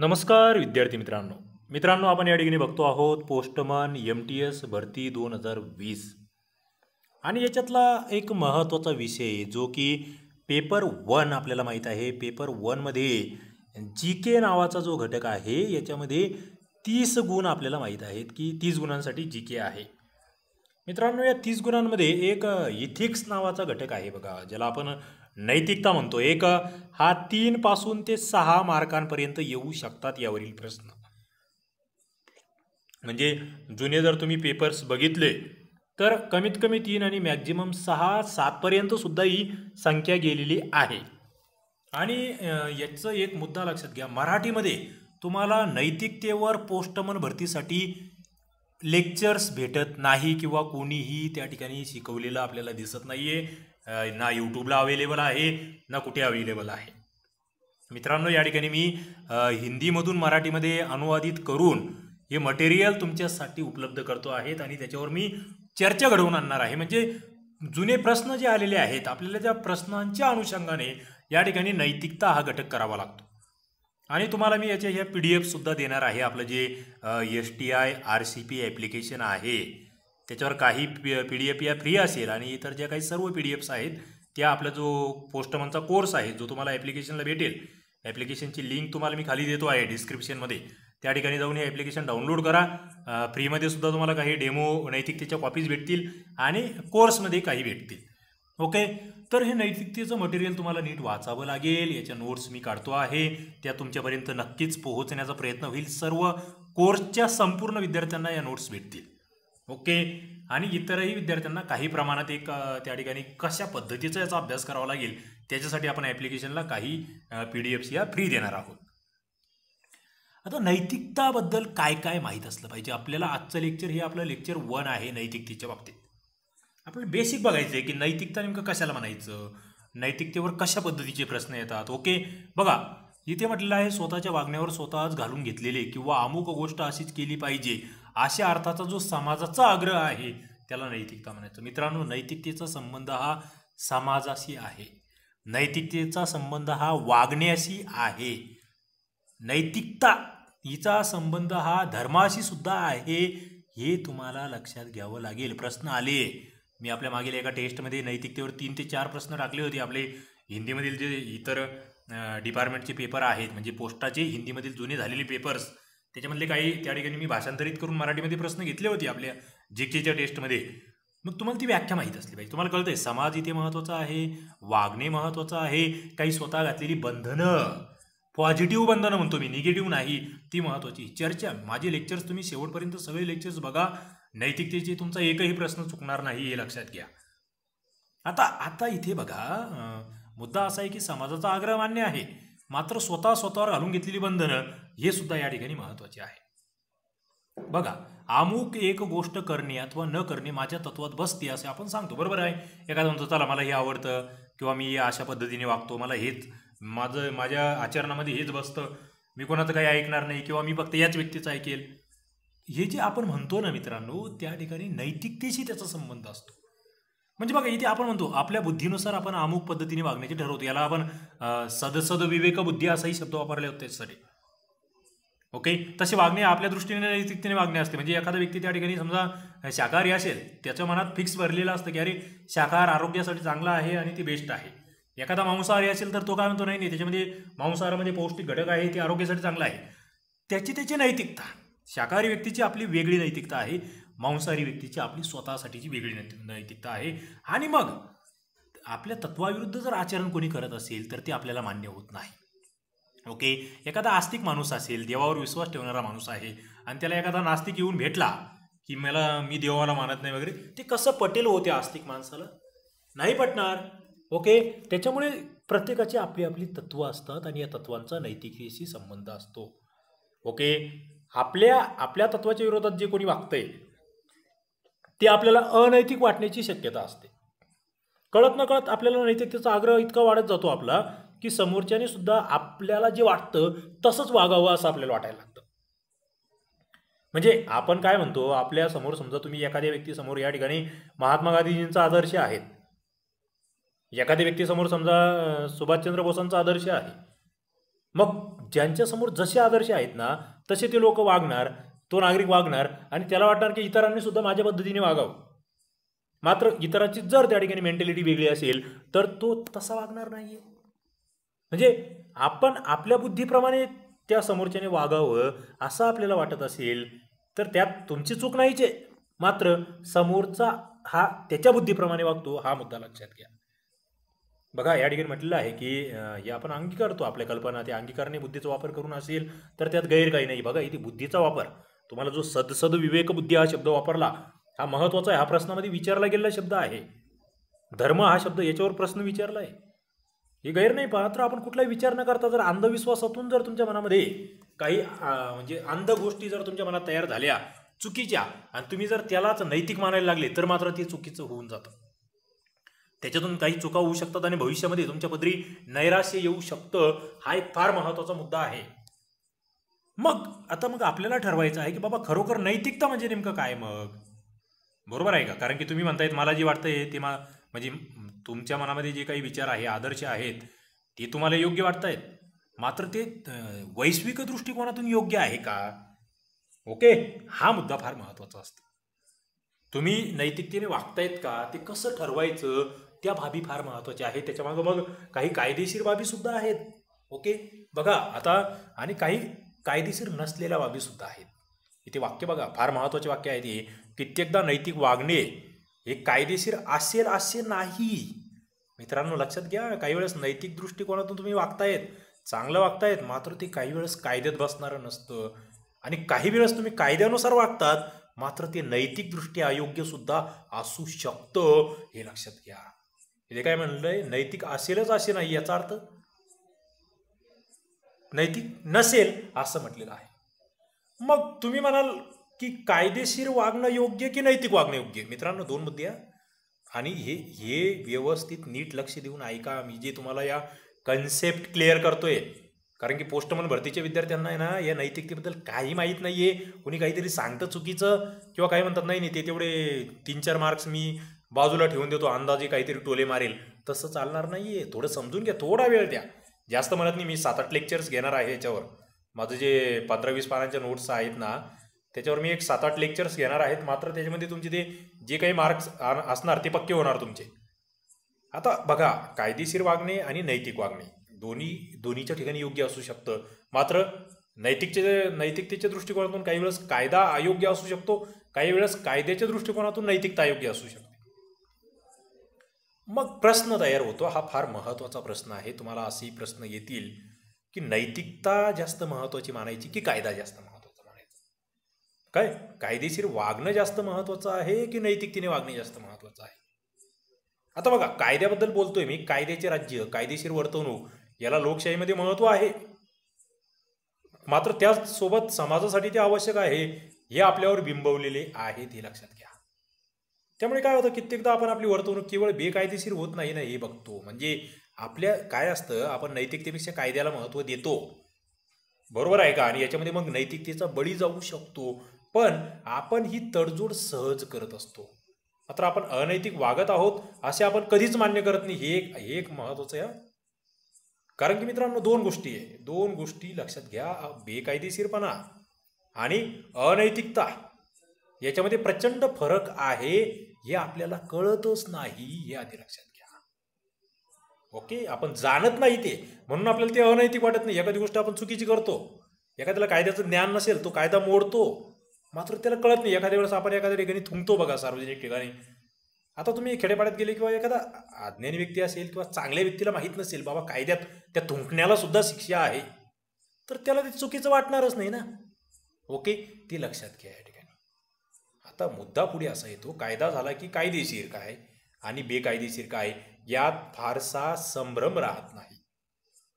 नमस्कार विद्यार्थी मित्रांनो मित्रांनो आपण या ठिकाणी बघतो आहोत पोस्टमन एम टी एस भरती दोन हजार वीस आणि याच्यातला एक महत्त्वाचा विषय जो की पेपर वन आपल्याला माहीत आहे पेपर वनमध्ये जी के नावाचा जो घटक आहे याच्यामध्ये तीस गुण आपल्याला माहीत आहेत की तीस गुणांसाठी जी के आहे मित्रांनो या तीस गुणांमध्ये एक इथिक्स नावाचा घटक आहे बघा ज्याला आपण नैतिकता म्हणतो एक हा तीन पासून ते सहा मार्कांपर्यंत येऊ शकतात यावरील प्रश्न म्हणजे जुने जर तुम्ही पेपर्स बघितले तर कमीत कमी तीन आणि मॅक्झिमम सहा पर्यंत सुद्धा ही संख्या गेलेली आहे आणि याचं एक मुद्दा लक्षात घ्या मराठीमध्ये तुम्हाला नैतिकतेवर पोस्टमन भरतीसाठी लेक्चर्स भेटत नाही किंवा कोणीही त्या ठिकाणी शिकवलेलं आपल्याला दिसत नाही आहे ना यूट्यूबला अवेलेबल आहे ना कुठे अवेलेबल आहे मित्रांनो या ठिकाणी मी हिंदीमधून मराठीमध्ये अनुवादित करून हे मटेरियल तुमच्यासाठी उपलब्ध करतो आहेत आणि त्याच्यावर मी चर्चा घडवून आणणार आहे म्हणजे जुने प्रश्न जे आलेले आहेत आपल्याला त्या प्रश्नांच्या अनुषंगाने या ठिकाणी नैतिकता हा घटक करावा लागतो आणि तुम्हाला मी याच्या ह्या पी डी एफसुद्धा देणार आहे आपलं जे S T I R C P application आहे त्याच्यावर काही पी पी डी एफ या फ्री असेल आणि इतर ज्या काही सर्व पी डी एफ्स आहेत त्या आपला जो पोस्टमनचा कोर्स आहे जो तुम्हाला ॲप्लिकेशनला भेटेल ॲप्लिकेशनची लिंक तुम्हाला मी खाली देतो आहे डिस्क्रिप्शनमध्ये त्या ठिकाणी जाऊन हे ॲप्लिकेशन डाउनलोड करा फ्रीमध्ये सुद्धा तुम्हाला काही डेमो नैतिकतेच्या कॉपीज भेटतील आणि कोर्समध्ये काही भेटतील ओके तर हे नैतिकतेचं मटेरियल तुम्हाला नीट वाचावं लागेल याच्या नोट्स मी काढतो आहे त्या तुमच्यापर्यंत नक्कीच पोहोचण्याचा प्रयत्न होईल सर्व कोर्सच्या संपूर्ण विद्यार्थ्यांना या नोट्स भेटतील ओके आणि इतरही विद्यार्थ्यांना काही प्रमाणात एक त्या ठिकाणी कशा पद्धतीचा याचा अभ्यास करावा लागेल त्याच्यासाठी आपण ॲप्लिकेशनला काही पी डी एफ्स या फ्री देणार आहोत आता नैतिकताबद्दल काय काय माहीत असलं पाहिजे आपल्याला आजचं लेक्चर हे आपलं लेक्चर वन आहे नैतिकतेच्या बाबतीत आपल्याला बेसिक बघायचं आहे की नैतिकता नेमकं कशाला म्हणायचं नैतिकतेवर कशा पद्धतीचे प्रश्न येतात ओके बघा इथे म्हटलेलं आहे स्वतःच्या वागण्यावर स्वतःच घालून घेतलेले किंवा अमुक गोष्ट अशीच केली पाहिजे अशा अर्थाचा जो समाजाचा आग्रह आहे त्याला नैतिकता म्हणायचं मित्रांनो नैतिकतेचा संबंध हा समाजाशी आहे नैतिकतेचा संबंध हा वागण्याशी आहे नैतिकता हिचा संबंध हा धर्माशी सुद्धा आहे हे तुम्हाला लक्षात घ्यावं लागेल प्रश्न आले मी आपल्या मागील एका टेस्टमध्ये नैतिकतेवर तीन ते चार प्रश्न टाकले होते आपले हिंदीमधील जे इतर डिपार्टमेंटचे पेपर आहेत म्हणजे पोस्टाचे हिंदीमधील जुने झालेले पेपर्स त्याच्यामधले काही त्या ठिकाणी मी भाषांतरित करून मराठीमध्ये प्रश्न घेतले होते आपल्या जे केच्या टेस्टमध्ये मग तुम्हाला ती व्याख्या माहीत असली पाहिजे तुम्हाला कळतंय समाज इथे महत्त्वाचा आहे वागणे महत्त्वाचं आहे काही स्वतः घातलेली बंधनं पॉझिटिव्ह बंधनं म्हणतो मी निगेटिव्ह नाही ती महत्त्वाची चर्चा माझे लेक्चर्स तुम्ही शेवटपर्यंत सगळे लेक्चर्स बघा नैतिकतेचे तुमचा एकही प्रश्न चुकणार नाही हे लक्षात घ्या आता आता इथे बघा मुद्दा असा आहे की समाजाचा आग्रह मान्य आहे मात्र स्वतः स्वतःवर घालून घेतलेली बंधनं हे सुद्धा या ठिकाणी महत्वाची आहे बघा अमुक एक गोष्ट करणे अथवा न करणे माझ्या तत्वात बसते असे आपण सांगतो बरोबर आहे एखादा म्हणतो चला मला हे आवडतं किंवा मी अशा पद्धतीने वागतो मला हेच माझं माझ्या आचरणामध्ये हेच बसतं मी कोणाचं काही ऐकणार नाही किंवा मी फक्त याच व्यक्तीचं ऐकेल हे जे आपण म्हणतो ना मित्रांनो त्या ठिकाणी नैतिकतेशी त्याचा संबंध असतो म्हणजे बघा इथे आपण म्हणतो आपल्या बुद्धीनुसार आपण अमुक पद्धतीने वागण्याचे ठरवतो याला आपण सदसद विवेक बुद्धी असाही शब्द वापरले होते त्याच्यासाठी ओके तसे वागणे आपल्या दृष्टीने नैतिकतेने वागणे असते म्हणजे एखादा व्यक्ती त्या ठिकाणी समजा शाकाहारी असेल त्याच्या मनात फिक्स भरलेलं असतं की अरे शाकाहार आरोग्यासाठी चांगला आहे आणि ते बेस्ट आहे एखादा मांसाहारी असेल तर तो काय म्हणतो नाही नाही त्याच्यामध्ये मांसाहारामध्ये पौष्टिक घटक आहे ते आरोग्यासाठी चांगला आहे त्याची त्याची नैतिकता शाकाहारी व्यक्तीची आपली वेगळी नैतिकता आहे मांसाहारी व्यक्तीची आपली स्वतःसाठीची वेगळी नैतिकता आहे आणि मग आपल्या तत्वाविरुद्ध जर आचरण कोणी करत असेल तर ते आपल्याला मान्य होत नाही ओके एखादा आस्तिक माणूस असेल देवावर विश्वास ठेवणारा माणूस आहे आणि त्याला एखादा नास्तिक येऊन भेटला की मला मी देवाला मानत नाही वगैरे ते कसं पटेल होते आस्तिक माणसाला नाही पटणार ओके त्याच्यामुळे प्रत्येकाची आपली आपली तत्व असतात आणि या तत्वांचा नैतिकतेशी संबंध असतो ओके आपल्या आपल्या तत्वाच्या विरोधात जे कोणी वागतंय ते आपल्याला अनैतिक वाटण्याची शक्यता असते कळत न कळत आपल्याला नैतिकतेचा आग्रह इतका वाढत जातो आपला की समोरच्याने सुद्धा आपल्याला जे वाटतं तसंच वागावं असं आपल्याला वाटायला लागतं म्हणजे आपण काय म्हणतो आपल्या समोर समजा तुम्ही एखाद्या व्यक्तीसमोर या ठिकाणी महात्मा गांधीजींचा आदर्श आहेत एखाद्या व्यक्तीसमोर समजा सुभाषचंद्र बोसांचा आदर्श आहे मग ज्यांच्यासमोर जसे आदर्श आहेत ना तसे ते लोक वागणार तो नागरिक वागणार आणि त्याला वाटणार की इतरांनी सुद्धा माझ्या पद्धतीने वागावं मात्र इतरांची जर त्या ठिकाणी मेंटॅलिटी वेगळी असेल तर तो तसा वागणार नाही म्हणजे आपण आपल्या बुद्धीप्रमाणे त्या समोरच्याने वागावं असं आपल्याला वाटत असेल तर त्यात तुमची चूक नाहीचे मात्र समोरचा हा त्याच्या बुद्धीप्रमाणे वागतो हा मुद्दा लक्षात घ्या बघा या ठिकाणी म्हटलेलं आहे की हे आपण अंगीकारतो आपल्या कल्पना ते अंगीकारणे बुद्धीचा वापर करून असेल तर त्यात गैर काही नाही बघा इथे बुद्धीचा वापर तुम्हाला जो सदसद विवेकबुद्धी हा शब्द वापरला हा महत्त्वाचा आहे प्रश्नामध्ये विचारला गेलेला शब्द आहे धर्म हा शब्द याच्यावर प्रश्न विचारला आहे हे गैर नाही तर आपण कुठलाही विचार न करता जर अंधविश्वासातून जर तुमच्या मनामध्ये काही म्हणजे अंध गोष्टी जर तुमच्या मनात तयार झाल्या चुकीच्या आणि तुम्ही जर त्यालाच नैतिक मानायला लागले तर मात्र ते चुकीचं होऊन जातं त्याच्यातून काही चुका होऊ शकतात आणि भविष्यामध्ये तुमच्या पदरी नैराश्य येऊ शकतं हा एक फार महत्त्वाचा मुद्दा आहे मग आता मग आपल्याला ठरवायचं आहे की बाबा खरोखर नैतिकता म्हणजे नेमकं काय मग बरोबर आहे का कारण की तुम्ही म्हणतायत मला जी वाटतंय ते मा म्हणजे तुमच्या मनामध्ये जे काही विचार आहे आदर्श आहेत ते तुम्हाला योग्य वाटत आहेत मात्र ते वैश्विक दृष्टिकोनातून योग्य आहे का ओके हा मुद्दा फार महत्त्वाचा असतो तुम्ही नैतिकतेने वागतायत का ते कसं ठरवायचं त्या बाबी फार महत्त्वाच्या आहेत त्याच्यामागं मग काही कायदेशीर बाबीसुद्धा आहेत ओके बघा आता आणि काही कायदेशीर नसलेल्या बाबीसुद्धा आहेत इथे वाक्य बघा फार महत्त्वाचे वाक्य आहे ते कित्येकदा नैतिक वागणे हे कायदेशीर असेल असे नाही मित्रांनो लक्षात घ्या काही वेळेस नैतिक दृष्टिकोनातून तुम्ही वागतायत चांगलं वागतायत मात्र ते काही वेळेस कायद्यात बसणारं नसतं आणि काही वेळेस तुम्ही कायद्यानुसार वागतात मात्र ते नैतिक दृष्टी अयोग्य सुद्धा असू शकतं हे लक्षात घ्या इथे काय म्हणलंय नैतिक असेलच असे नाही याचा अर्थ नैतिक नसेल असं म्हटलेलं आहे मग तुम्ही म्हणाल की कायदेशीर वागणं योग्य की नैतिक वागणं योग्य मित्रांनो दोन मुद्दे आणि हे हे व्यवस्थित नीट लक्ष देऊन ऐका मी जे तुम्हाला या कन्सेप्ट क्लिअर करतोय कारण की पोस्टमन भरतीच्या विद्यार्थ्यांना आहे ना या नैतिकतेबद्दल काही माहीत नाही आहे कोणी काहीतरी सांगतं चुकीचं किंवा काही म्हणतात नाही नाही ते तेवढे तीन चार मार्क्स मी बाजूला ठेवून देतो अंदाजे काहीतरी टोले मारेल तसं चालणार नाही आहे थोडं समजून घ्या थोडा वेळ द्या जास्त म्हणत नाही मी सात आठ लेक्चर्स घेणार आहे याच्यावर माझं जे पंधरा वीस पानांच्या नोट्स आहेत ना त्याच्यावर मी एक सात आठ लेक्चर्स घेणार आहेत मात्र त्याच्यामध्ये तुमचे ते जे काही मार्क्स असणार ते पक्के होणार तुमचे आता बघा कायदेशीर वागणे आणि नैतिक वागणे दोन्ही दोन्हीच्या ठिकाणी योग्य असू शकतं मात्र नैतिकचे नैतिकतेच्या दृष्टिकोनातून काही वेळेस कायदा अयोग्य असू शकतो काही वेळेस कायद्याच्या दृष्टिकोनातून नैतिकता अयोग्य असू शकतो मग प्रश्न तयार होतो हा फार महत्त्वाचा प्रश्न आहे तुम्हाला असे प्रश्न येतील की नैतिकता जास्त महत्त्वाची मानायची की कायदा जास्त महत्त्वाचा मानायचा काय कायदेशीर वागणं जास्त महत्त्वाचं आहे की नैतिकतेने वागणे जास्त महत्त्वाचं आहे आता बघा कायद्याबद्दल बोलतोय मी कायद्याचे राज्य कायदेशीर वर्तवणूक याला लोकशाहीमध्ये महत्त्व आहे मात्र त्याचसोबत समाजासाठी ते आवश्यक आहे हे आपल्यावर बिंबवलेले आहे ते लक्षात घ्या त्यामुळे काय होतं कित्येकदा आपण आपली वर्तवणूक केवळ बेकायदेशीर होत नाही ना हे बघतो म्हणजे आपल्या काय असतं आपण नैतिकतेपेक्षा कायद्याला महत्त्व देतो बरोबर आहे का आणि याच्यामध्ये मग नैतिकतेचा बळी जाऊ शकतो पण आपण ही तडजोड सहज करत असतो मात्र आपण अनैतिक वागत आहोत असे आपण कधीच मान्य करत नाही हे एक हे एक महत्वाचं आहे कारण की मित्रांनो दोन गोष्टी आहे दोन गोष्टी लक्षात घ्या बेकायदेशीरपणा आणि अनैतिकता याच्यामध्ये प्रचंड फरक आहे हे आपल्याला कळतच नाही हे आधी लक्षात घ्या ओके आपण जाणत नाही ते म्हणून आपल्याला ते अनैतिक वाटत नाही एखादी गोष्ट आपण चुकीची करतो एखाद्याला कायद्याचं ज्ञान नसेल तो कायदा मोडतो मात्र त्याला कळत नाही एखाद्या वेळेस आपण एखाद्या ठिकाणी थुंकतो बघा सार्वजनिक ठिकाणी आता तुम्ही खेडेपाड्यात गेले किंवा एखादा अज्ञानी व्यक्ती असेल किंवा चांगल्या व्यक्तीला माहीत नसेल बाबा कायद्यात त्या थुंकण्याला सुद्धा शिक्षा आहे तर त्याला ते चुकीचं वाटणारच नाही ना ओके ती लक्षात घ्या या ठिकाणी आता मुद्दा पुढे असा येतो कायदा झाला की कायदेशीर काय आणि बेकायदेशीर काय यात फारसा संभ्रम राहत नाही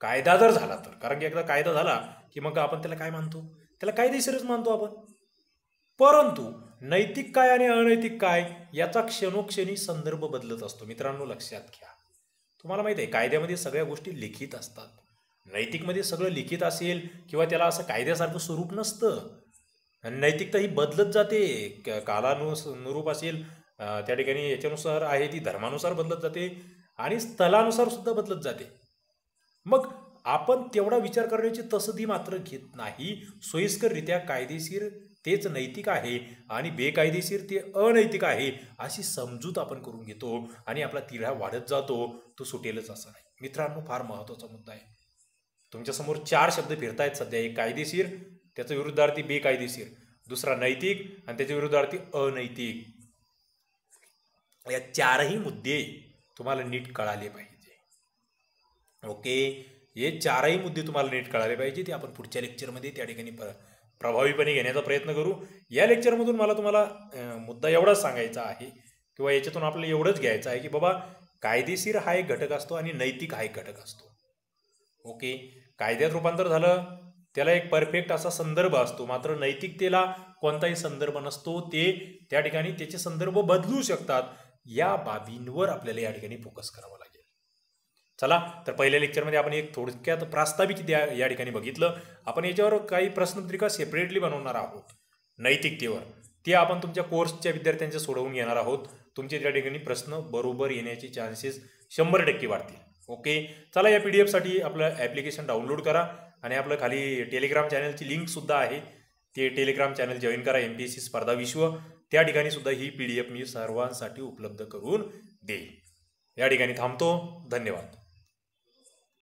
कायदा जर झाला तर कारण की एकदा कायदा झाला की मग आपण त्याला काय मानतो त्याला कायदेशीरच मानतो आपण परंतु नैतिक काय आणि अनैतिक काय याचा क्षणोक्षणी संदर्भ बदलत असतो मित्रांनो लक्षात घ्या तुम्हाला माहिती आहे कायद्यामध्ये सगळ्या गोष्टी लिखित असतात नैतिकमध्ये सगळं लिखित असेल किंवा त्याला असं कायद्यासारखं स्वरूप नसतं आणि नैतिकता ही बदलत जाते कालानुरूप असेल त्या ठिकाणी याच्यानुसार आहे ती धर्मानुसार बदलत जाते आणि स्थलानुसार सुद्धा बदलत जाते मग आपण तेवढा विचार करण्याची तसदी मात्र घेत नाही सोयीस्कररित्या कायदेशीर तेच नैतिक आहे आणि बेकायदेशीर ते अनैतिक आहे अशी समजूत आपण करून घेतो आणि आपला तिढा वाढत जातो तो सुटेलच असा नाही मित्रांनो फार महत्त्वाचा मुद्दा आहे तुमच्यासमोर चार शब्द फिरतायत सध्या एक कायदेशीर त्याचा विरुद्धार्थी बेकायदेशीर दुसरा नैतिक आणि त्याच्या विरुद्धार्थी अनैतिक या चारही मुद्दे तुम्हाला नीट कळाले पाहिजे ओके हे चारही मुद्दे तुम्हाला नीट कळाले पाहिजे ते आपण पुढच्या लेक्चरमध्ये त्या ठिकाणी प्रभावीपणे घेण्याचा प्रयत्न करू या लेक्चरमधून मला तुम्हाला मुद्दा एवढाच सांगायचा आहे किंवा याच्यातून आपल्याला एवढंच घ्यायचं आहे की बाबा कायदेशीर हा एक घटक असतो आणि नैतिक हा एक घटक असतो ओके कायद्यात रूपांतर झालं त्याला एक परफेक्ट असा संदर्भ असतो मात्र नैतिकतेला कोणताही संदर्भ नसतो ते त्या ठिकाणी त्याचे संदर्भ बदलू शकतात या बाबींवर आपल्याला या ठिकाणी फोकस करावा लागेल चला तर पहिल्या लेक्चरमध्ये आपण एक थोडक्यात प्रास्ताविक द्या या ठिकाणी बघितलं आपण याच्यावर काही प्रश्नपत्रिका सेपरेटली बनवणार आहोत नैतिकतेवर ते आपण तुमच्या कोर्सच्या विद्यार्थ्यांच्या सोडवून घेणार आहोत तुमचे त्या ठिकाणी प्रश्न बरोबर येण्याचे चान्सेस शंभर टक्के वाढतील ओके चला या पी डी एफसाठी आपलं ॲप्लिकेशन डाउनलोड करा आणि आपलं खाली टेलिग्राम चॅनलची लिंकसुद्धा आहे ते टेलिग्राम चॅनल जॉईन करा एम पी एस सी स्पर्धा विश्व त्या ठिकाणी सुद्धा ही पी डी एफ मी सर्वांसाठी उपलब्ध करून देईल या ठिकाणी थांबतो धन्यवाद